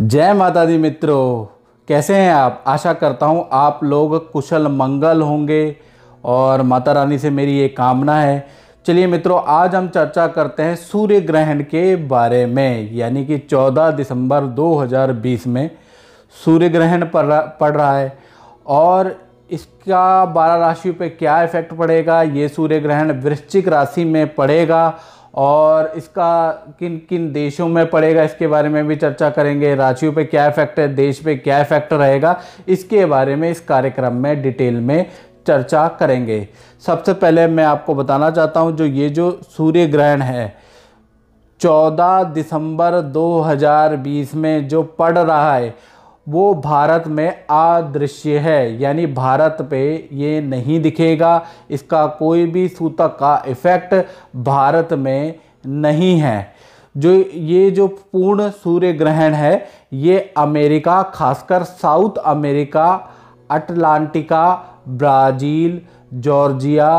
जय माता दी मित्रों कैसे हैं आप आशा करता हूँ आप लोग कुशल मंगल होंगे और माता रानी से मेरी ये कामना है चलिए मित्रों आज हम चर्चा करते हैं सूर्य ग्रहण के बारे में यानी कि 14 दिसंबर 2020 में सूर्य ग्रहण पड़ रहा है और इसका बारह राशियों पे क्या इफ़ेक्ट पड़ेगा ये सूर्य ग्रहण वृश्चिक राशि में पड़ेगा और इसका किन किन देशों में पड़ेगा इसके बारे में भी चर्चा करेंगे रांचियों पे क्या इफेक्ट है देश पे क्या इफेक्ट रहेगा इसके बारे में इस कार्यक्रम में डिटेल में चर्चा करेंगे सबसे पहले मैं आपको बताना चाहता हूँ जो ये जो सूर्य ग्रहण है 14 दिसंबर 2020 में जो पड़ रहा है वो भारत में अदृश्य है यानी भारत पे ये नहीं दिखेगा इसका कोई भी सूतक का इफ़ेक्ट भारत में नहीं है जो ये जो पूर्ण सूर्य ग्रहण है ये अमेरिका खासकर South America Atlantica Brazil Georgia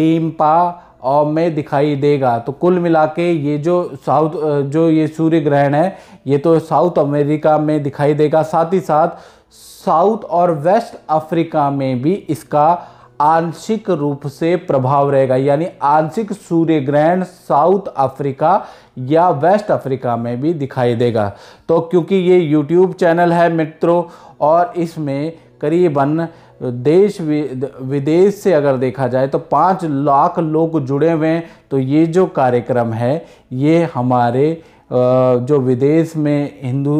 लिम्पा में दिखाई देगा तो कुल मिला के ये जो साउथ जो ये सूर्य ग्रहण है ये तो साउथ अमेरिका में दिखाई देगा साथ ही साथ साउथ और वेस्ट अफ्रीका में भी इसका आंशिक रूप से प्रभाव रहेगा यानी आंशिक सूर्य ग्रहण साउथ अफ्रीका या वेस्ट अफ्रीका में भी दिखाई देगा तो क्योंकि ये यूट्यूब चैनल है मित्रों और इसमें करीबन देश विदेश से अगर देखा जाए तो पाँच लाख लोग जुड़े हुए हैं तो ये जो कार्यक्रम है ये हमारे जो विदेश में हिंदू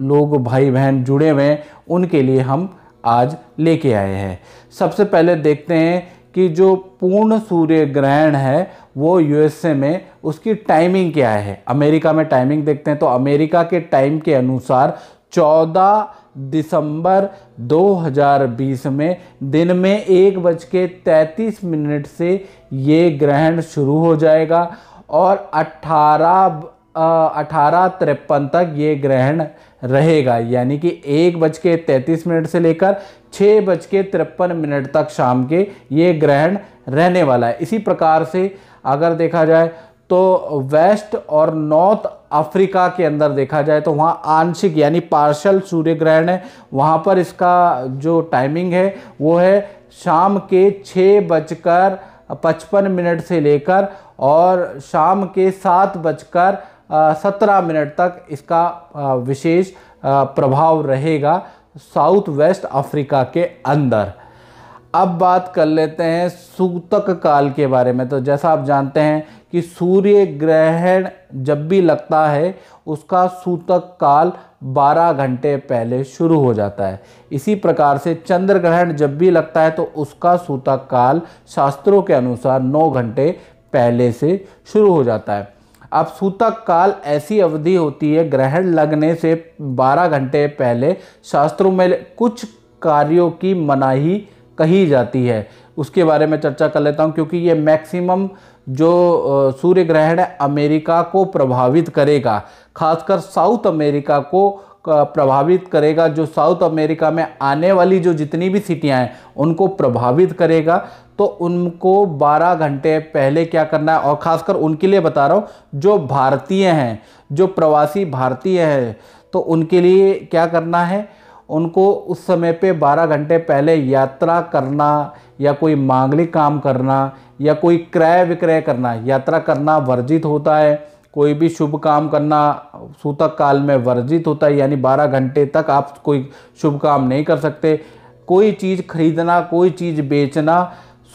लोग भाई बहन जुड़े हुए हैं उनके लिए हम आज लेके आए हैं सबसे पहले देखते हैं कि जो पूर्ण सूर्य ग्रहण है वो यूएसए में उसकी टाइमिंग क्या है अमेरिका में टाइमिंग देखते हैं तो अमेरिका के टाइम के अनुसार चौदह दिसंबर 2020 में दिन में एक बज के तैंतीस मिनट से ये ग्रहण शुरू हो जाएगा और 18 अठारह तिरपन तक ये ग्रहण रहेगा यानी कि एक बज के तैंतीस मिनट से लेकर छः बज के तिरपन मिनट तक शाम के ये ग्रहण रहने वाला है इसी प्रकार से अगर देखा जाए तो वेस्ट और नॉर्थ अफ्रीका के अंदर देखा जाए तो वहाँ आंशिक यानी पार्शल सूर्य ग्रहण है वहाँ पर इसका जो टाइमिंग है वो है शाम के छः बजकर पचपन मिनट से लेकर और शाम के सात बजकर सत्रह मिनट तक इसका विशेष प्रभाव रहेगा साउथ वेस्ट अफ्रीका के अंदर अब बात कर लेते हैं सूतक काल के बारे में तो जैसा आप जानते हैं कि सूर्य ग्रहण जब भी लगता है उसका सूतक काल 12 घंटे पहले शुरू हो जाता है इसी प्रकार से चंद्र ग्रहण जब भी लगता है तो उसका सूतक काल शास्त्रों के अनुसार 9 घंटे पहले से शुरू हो जाता है अब सूतक काल ऐसी अवधि होती है ग्रहण लगने से 12 घंटे पहले शास्त्रों में कुछ कार्यों की मनाही कही जाती है उसके बारे में चर्चा कर लेता हूँ क्योंकि ये मैक्सिमम जो सूर्य ग्रहण है अमेरिका को प्रभावित करेगा खासकर साउथ अमेरिका को प्रभावित करेगा जो साउथ अमेरिका में आने वाली जो जितनी भी सिटियाँ हैं उनको प्रभावित करेगा तो उनको 12 घंटे पहले क्या करना है और ख़ासकर उनके लिए बता रहा हूँ जो भारतीय हैं जो प्रवासी भारतीय हैं तो उनके लिए क्या करना है उनको उस समय पे 12 घंटे पहले यात्रा करना या कोई मांगलिक काम करना या कोई क्रय विक्रय करना यात्रा करना वर्जित होता है कोई भी शुभ काम करना सूतक काल में वर्जित होता है यानी 12 घंटे तक आप कोई शुभ काम नहीं कर सकते कोई चीज़ खरीदना कोई चीज़ बेचना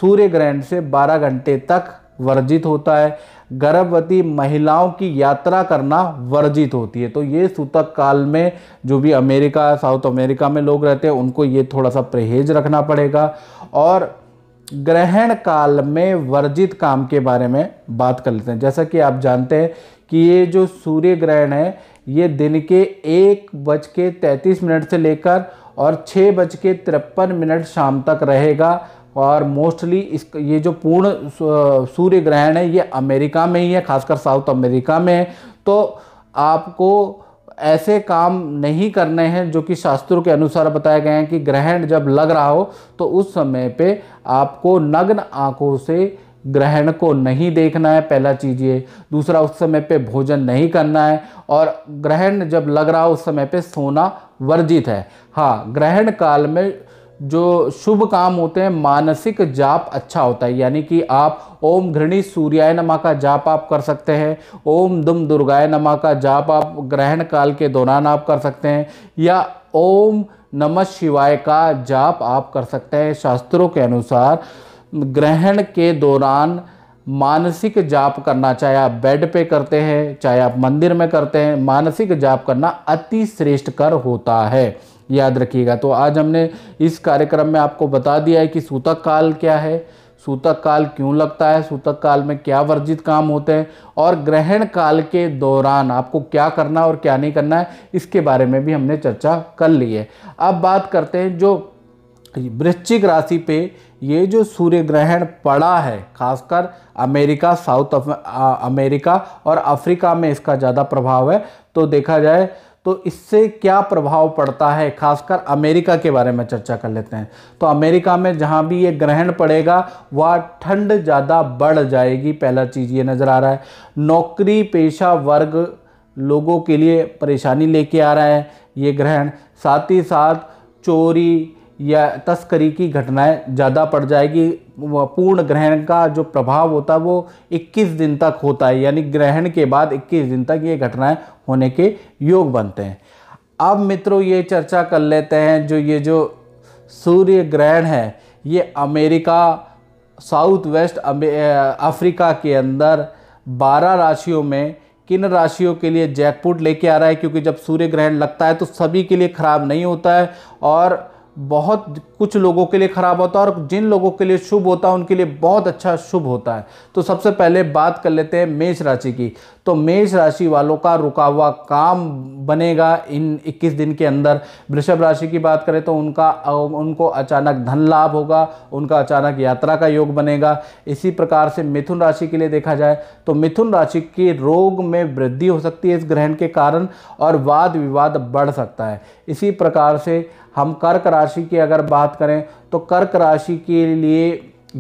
सूर्य ग्रहण से 12 घंटे तक वर्जित होता है गर्भवती महिलाओं की यात्रा करना वर्जित होती है तो ये सूतक काल में जो भी अमेरिका साउथ अमेरिका में लोग रहते हैं उनको ये थोड़ा सा परहेज रखना पड़ेगा और ग्रहण काल में वर्जित काम के बारे में बात कर लेते हैं जैसा कि आप जानते हैं कि ये जो सूर्य ग्रहण है ये दिन के एक बज के तैंतीस मिनट से लेकर और छः बज के तिरपन मिनट शाम तक रहेगा और मोस्टली इस ये जो पूर्ण सूर्य ग्रहण है ये अमेरिका में ही है खासकर साउथ अमेरिका में है तो आपको ऐसे काम नहीं करने हैं जो कि शास्त्रों के अनुसार बताए गए हैं कि ग्रहण जब लग रहा हो तो उस समय पे आपको नग्न आंखों से ग्रहण को नहीं देखना है पहला चीज़ ये दूसरा उस समय पे भोजन नहीं करना है और ग्रहण जब लग रहा हो उस समय पे सोना वर्जित है हाँ ग्रहण काल में जो शुभ काम होते हैं मानसिक जाप अच्छा होता है यानी कि आप ओम घृणी सूर्याय नमा का जाप आप कर सकते हैं ओम दुम दुर्गाय नमा का जाप आप ग्रहण काल के दौरान आप कर सकते हैं या ओम नमः शिवाय का जाप आप कर सकते हैं शास्त्रों के अनुसार ग्रहण के दौरान मानसिक जाप करना चाहे आप बेड पे करते हैं चाहे आप मंदिर में करते हैं मानसिक जाप करना अति श्रेष्ठ कर होता है याद रखिएगा तो आज हमने इस कार्यक्रम में आपको बता दिया है कि सूतक काल क्या है सूतक काल क्यों लगता है सूतक काल में क्या वर्जित काम होते हैं और ग्रहण काल के दौरान आपको क्या करना और क्या नहीं करना है इसके बारे में भी हमने चर्चा कर ली है अब बात करते हैं जो वृश्चिक राशि पे ये जो सूर्य ग्रहण पड़ा है खासकर अमेरिका साउथ अमेरिका और अफ्रीका में इसका ज़्यादा प्रभाव है तो देखा जाए तो इससे क्या प्रभाव पड़ता है खासकर अमेरिका के बारे में चर्चा कर लेते हैं तो अमेरिका में जहाँ भी ये ग्रहण पड़ेगा वह ठंड ज़्यादा बढ़ जाएगी पहला चीज़ ये नज़र आ रहा है नौकरी पेशा वर्ग लोगों के लिए परेशानी लेके आ रहा है ये ग्रहण साथ ही साथ चोरी या तस्करी की घटनाएं ज़्यादा पड़ जाएगी पूर्ण ग्रहण का जो प्रभाव होता है वो 21 दिन तक होता है यानी ग्रहण के बाद 21 दिन तक ये घटनाएं होने के योग बनते हैं अब मित्रों ये चर्चा कर लेते हैं जो ये जो सूर्य ग्रहण है ये अमेरिका साउथ वेस्ट अफ्रीका के अंदर 12 राशियों में किन राशियों के लिए जैकपुट लेके आ रहा है क्योंकि जब सूर्य ग्रहण लगता है तो सभी के लिए ख़राब नहीं होता है और बहुत कुछ लोगों के लिए खराब होता है और जिन लोगों के लिए शुभ होता है उनके लिए बहुत अच्छा शुभ होता है तो सबसे पहले बात कर लेते हैं मेष राशि की तो मेष राशि वालों का रुका हुआ काम बनेगा इन 21 दिन के अंदर वृषभ राशि की बात करें तो उनका उनको अचानक धन लाभ होगा उनका अचानक यात्रा का योग बनेगा इसी प्रकार से मिथुन राशि के लिए देखा जाए तो मिथुन राशि के रोग में वृद्धि हो सकती है इस ग्रहण के कारण और वाद विवाद बढ़ सकता है इसी प्रकार से हम कर्क राशि की अगर बात करें तो कर्क राशि के लिए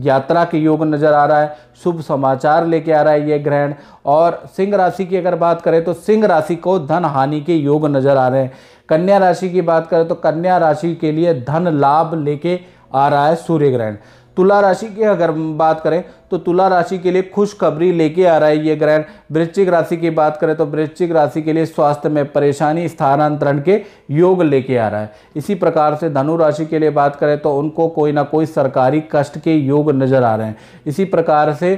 यात्रा के योग नज़र आ रहा है शुभ समाचार लेके आ रहा है ये ग्रहण और सिंह राशि की अगर बात करें तो सिंह राशि को धन हानि के योग नज़र आ रहे हैं कन्या राशि की बात करें तो कन्या राशि के लिए धन लाभ लेके आ रहा है सूर्य ग्रहण तुला राशि की अगर बात करें तो तुला राशि के लिए खुशखबरी लेके आ रहा है ये ग्रहण वृश्चिक राशि की बात करें तो वृश्चिक राशि के लिए स्वास्थ्य में परेशानी स्थानांतरण के योग लेके आ रहा है इसी प्रकार से धनु राशि के लिए बात करें तो उनको कोई ना कोई सरकारी कष्ट के योग नज़र आ रहे हैं इसी प्रकार से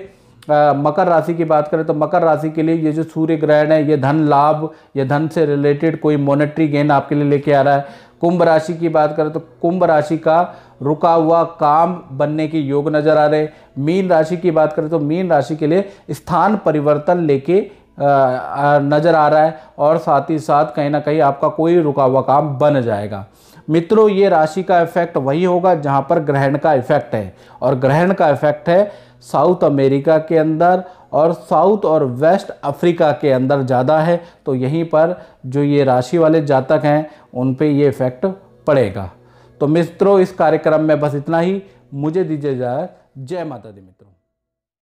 आ, मकर राशि की बात करें तो मकर राशि के लिए ये जो सूर्य ग्रहण है ये धन लाभ या धन से रिलेटेड कोई मॉनेटरी गेन आपके लिए लेके आ रहा है कुंभ राशि की बात करें तो कुंभ राशि का रुका हुआ काम बनने के योग नजर आ रहे मीन राशि की बात करें तो मीन राशि के लिए स्थान परिवर्तन लेके नज़र आ रहा है और साथ ही साथ कहीं ना कहीं आपका कोई रुका हुआ काम बन जाएगा मित्रों ये राशि का इफेक्ट वही होगा जहाँ पर ग्रहण का इफेक्ट है और ग्रहण का इफेक्ट है साउथ अमेरिका के अंदर और साउथ और वेस्ट अफ्रीका के अंदर ज़्यादा है तो यहीं पर जो ये राशि वाले जातक हैं उन पे ये इफेक्ट पड़ेगा तो मित्रों इस कार्यक्रम में बस इतना ही मुझे दीजिए जाए जय माता दी